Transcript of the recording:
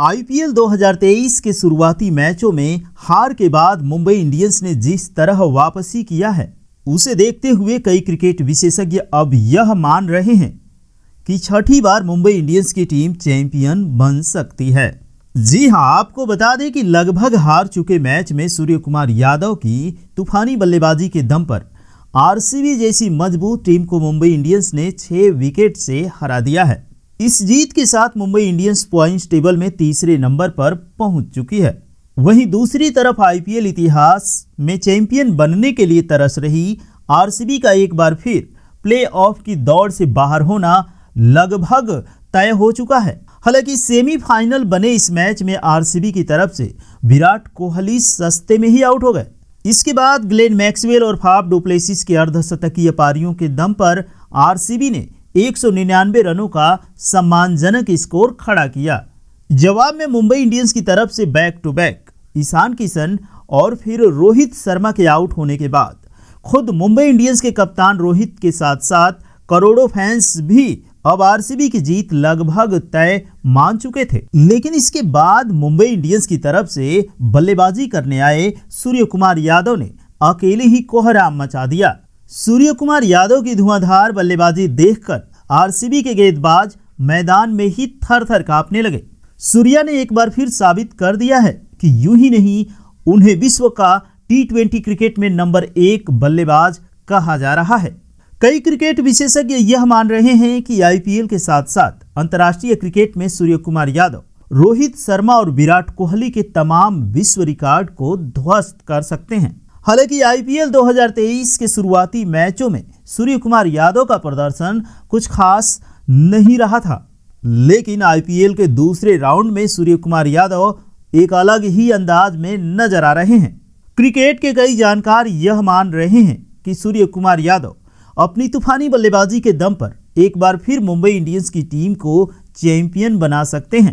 IPL 2023 के शुरुआती मैचों में हार के बाद मुंबई इंडियंस ने जिस तरह वापसी किया है उसे देखते हुए कई क्रिकेट विशेषज्ञ अब यह मान रहे हैं कि छठी बार मुंबई इंडियंस की टीम चैंपियन बन सकती है जी हां आपको बता दें कि लगभग हार चुके मैच में सूर्य कुमार यादव की तूफानी बल्लेबाजी के दम पर आरसीबी जैसी मजबूत टीम को मुंबई इंडियंस ने छह विकेट से हरा दिया है इस जीत के साथ मुंबई इंडियंस पॉइंट टेबल में तीसरे नंबर पर पहुंच चुकी है वहीं दूसरी तरफ आईपीएल इतिहास में चैंपियन बनने के लिए तरस रही आरसीबी का एक बार फिर प्ले ऑफ की दौड़ से बाहर होना लगभग तय हो चुका है हालांकि सेमीफाइनल बने इस मैच में आरसीबी की तरफ से विराट कोहली सस्ते में ही आउट हो गए इसके बाद ग्लेन मैक्सवेल और फाफ डुप्लेसिस के अर्धशतकीय पारियों के दम पर आरसीबी ने 199 रनों का सम्मानजनक स्कोर खड़ा किया जवाब में मुंबई इंडियंस की तरफ से back to back Ishan Kishan और फिर रोहित शर्मा के आउट होने के बाद खुद मुंबई इंडियंस के कप्तान रोहित के साथ साथ करोड़ों फैंस भी अब आरसीबी की जीत लगभग तय मान चुके थे लेकिन इसके बाद मुंबई इंडियंस की तरफ से बल्लेबाजी करने आए सूर्य कुमार यादव ने अकेले ही कोहराम मचा दिया सूर्य कुमार यादव की धुआंधार बल्लेबाजी देखकर आरसीबी के गेंदबाज मैदान में ही थर थर कांपने लगे सूर्या ने एक बार फिर साबित कर दिया है कि यूं ही नहीं उन्हें विश्व का टी ट्वेंटी क्रिकेट में नंबर एक बल्लेबाज कहा जा रहा है कई क्रिकेट विशेषज्ञ यह मान रहे हैं कि आईपीएल के साथ साथ अंतर्राष्ट्रीय क्रिकेट में सूर्य कुमार यादव रोहित शर्मा और विराट कोहली के तमाम विश्व रिकॉर्ड को ध्वस्त कर सकते हैं हालांकि आईपीएल 2023 के शुरुआती मैचों में सूर्य कुमार यादव का प्रदर्शन कुछ खास नहीं रहा था लेकिन आईपीएल के दूसरे राउंड में सूर्य कुमार यादव एक अलग ही अंदाज में नजर आ रहे हैं क्रिकेट के कई जानकार यह मान रहे हैं कि सूर्य कुमार यादव अपनी तूफानी बल्लेबाजी के दम पर एक बार फिर मुंबई इंडियंस की टीम को चैंपियन बना सकते हैं